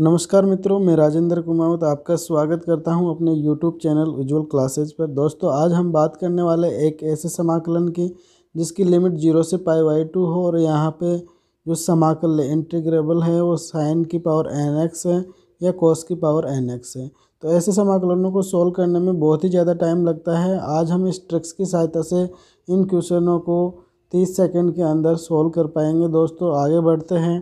नमस्कार मित्रों मैं राजेंद्र कुमावत आपका स्वागत करता हूं अपने यूट्यूब चैनल उज्जवल क्लासेज पर दोस्तों आज हम बात करने वाले एक ऐसे समाकलन की जिसकी लिमिट जीरो से पाई वाई टू हो और यहाँ पे जो समाकल इंटीग्रेबल है वो साइन की पावर एन एक्स है या कोस की पावर एन एक्स है तो ऐसे समाकलनों को सोल्व करने में बहुत ही ज़्यादा टाइम लगता है आज हम इस ट्रिक्स की सहायता से इन क्वेश्चनों को तीस सेकेंड के अंदर सोल्व कर पाएंगे दोस्तों आगे बढ़ते हैं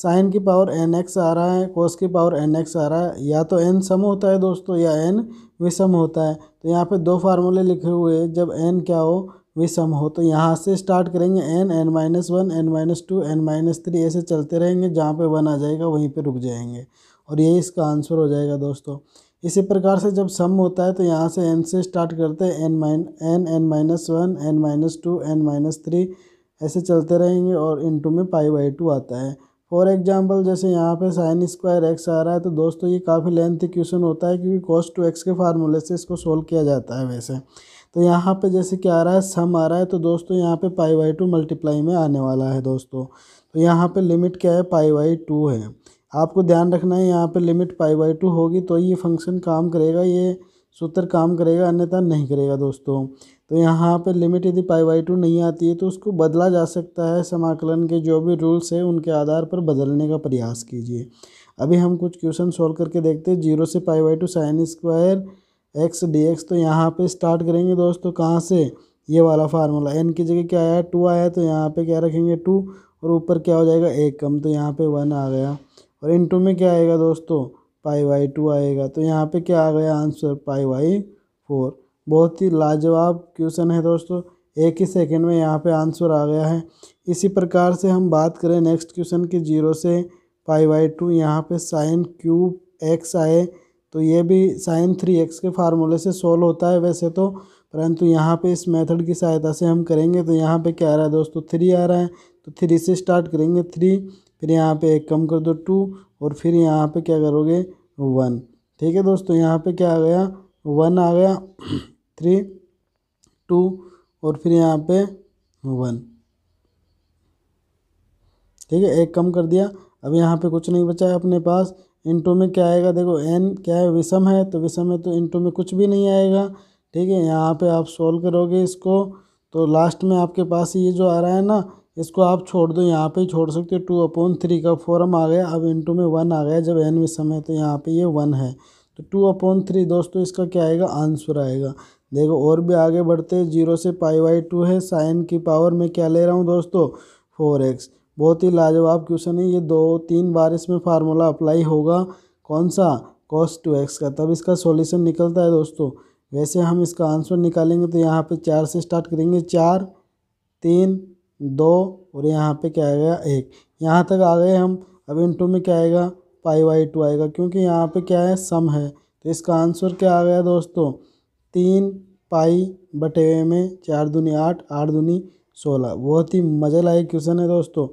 साइन की पावर एन एक्स आ रहा है कोस की पावर एन एक्स आ रहा है या तो एन सम होता है दोस्तों या एन विषम होता है तो यहाँ पे दो फार्मूले लिखे हुए हैं जब एन क्या हो विषम हो तो यहाँ से स्टार्ट करेंगे N N minus one N minus two N minus three ऐसे चलते रहेंगे जहाँ पे वन आ जाएगा वहीं पे रुक जाएंगे और यही इसका आंसर हो जाएगा दोस्तों इसी प्रकार से जब सम होता है तो यहाँ से एन से स्टार्ट करते हैं N minus N N minus one N minus two N minus three ऐसे चलते रहेंगे और इन टू में पाई बाई टू आता है फॉर एग्जाम्पल जैसे यहाँ पे साइन स्क्वायर एक्स आ रहा है तो दोस्तों ये काफ़ी लेंथ क्वेश्चन होता है क्योंकि कॉस टू एक्स के फार्मूले से इसको सोल्व किया जाता है वैसे तो यहाँ पे जैसे क्या आ रहा है सम आ रहा है तो दोस्तों यहाँ पे पाई वाई टू मल्टीप्लाई में आने वाला है दोस्तों तो यहाँ पे लिमिट क्या है पाई वाई टू है आपको ध्यान रखना है यहाँ पे लिमिट पाई वाई टू होगी तो ये फंक्शन काम करेगा ये सूत्र काम करेगा अन्यथा नहीं करेगा दोस्तों तो यहाँ पे लिमिट यदि पाई बाई टू नहीं आती है तो उसको बदला जा सकता है समाकलन के जो भी रूल्स हैं उनके आधार पर बदलने का प्रयास कीजिए अभी हम कुछ क्वेश्चन सॉल्व करके देखते हैं जीरो से pi by two sine square X D X तो यहाँ पे स्टार्ट करेंगे दोस्तों कहाँ से ये वाला फार्मूला एन की जगह क्या आया टू आया तो यहाँ पर क्या रखेंगे टू और ऊपर क्या हो जाएगा एक कम तो यहाँ पर वन आ गया और इन टू में क्या आएगा दोस्तों पाई वाई टू आएगा तो यहाँ पे क्या आ गया आंसर पाई वाई फोर बहुत ही लाजवाब क्वेश्चन है दोस्तों एक ही सेकंड में यहाँ पे आंसर आ गया है इसी प्रकार से हम बात करें नेक्स्ट क्वेश्चन की जीरो से पाई वाई टू यहाँ पे साइन क्यूब एक्स आए तो ये भी साइन थ्री एक्स के फार्मूले से सोल्व होता है वैसे तो परंतु यहाँ पे इस मेथड की सहायता से हम करेंगे तो यहाँ पे क्या आ रहा है दोस्तों थ्री आ रहा है तो थ्री से स्टार्ट करेंगे थ्री फिर यहाँ पे एक कम कर दो टू और फिर यहाँ पे क्या करोगे वन ठीक है दोस्तों यहाँ पे क्या आ गया वन आ गया थ्री टू और फिर यहाँ पे वन ठीक है एक कम कर दिया अब यहाँ पे कुछ नहीं बचा है अपने पास इंटू में क्या आएगा देखो एन क्या है विषम है तो विषम है तो इंटू में कुछ भी नहीं आएगा ठीक है यहाँ पे आप सॉल्व करोगे इसको तो लास्ट में आपके पास ये जो आ रहा है ना इसको आप छोड़ दो यहाँ पे ही छोड़ सकते हो टू अपॉन थ्री का फॉर्म आ गया अब इंटू में वन आ गया जब एन में समय तो यहाँ पे ये वन है तो टू अपॉन थ्री दोस्तों इसका क्या आएगा आंसर आएगा देखो और भी आगे बढ़ते जीरो से पाई वाई टू है साइन की पावर में क्या ले रहा हूँ दोस्तों फोर एक्स बहुत ही लाजवाब क्वेश्चन है ये दो तीन बार इसमें फार्मूला अप्लाई होगा कौन सा कॉस टू एक्स का तब इसका सोल्यूशन निकलता है दोस्तों वैसे हम इसका आंसर निकालेंगे तो यहाँ पर चार से स्टार्ट करेंगे चार तीन दो और यहाँ पे क्या आएगा एक यहाँ तक आ गए हम अब टू में क्या आएगा पाई वाई टू आएगा क्योंकि यहाँ पे क्या है सम है तो इसका आंसर क्या आ गया दोस्तों तीन पाई बटे में चार दूनी आठ आठ दूनी सोलह बहुत ही मजे लाए क्वेश्चन है दोस्तों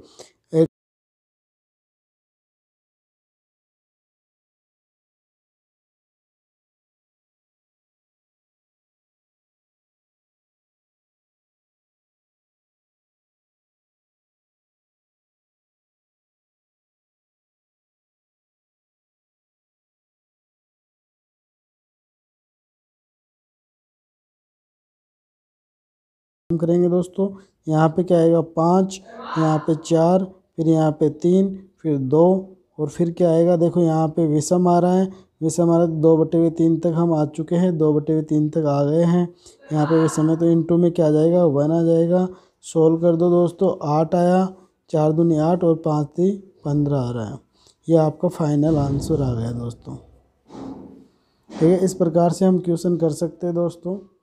हम करेंगे दोस्तों यहाँ पे क्या आएगा पाँच यहाँ पे चार फिर यहाँ पे तीन फिर दो और फिर क्या आएगा देखो यहाँ पे विषम आ रहा है विषम आ रहा है दो बटे हुए तीन तक हम आ चुके हैं दो बटे हुए तीन तक आ गए हैं यहाँ पे विषम है तो टू में क्या आ जाएगा वन आ जाएगा सोल्व कर दो दोस्तों आठ आया चार दूनी आठ और पाँच ती पंद्रह आ रहा है ये आपका फाइनल आंसर आ गया दोस्तों ठीक है इस प्रकार से हम क्वेश्चन कर सकते हैं दोस्तों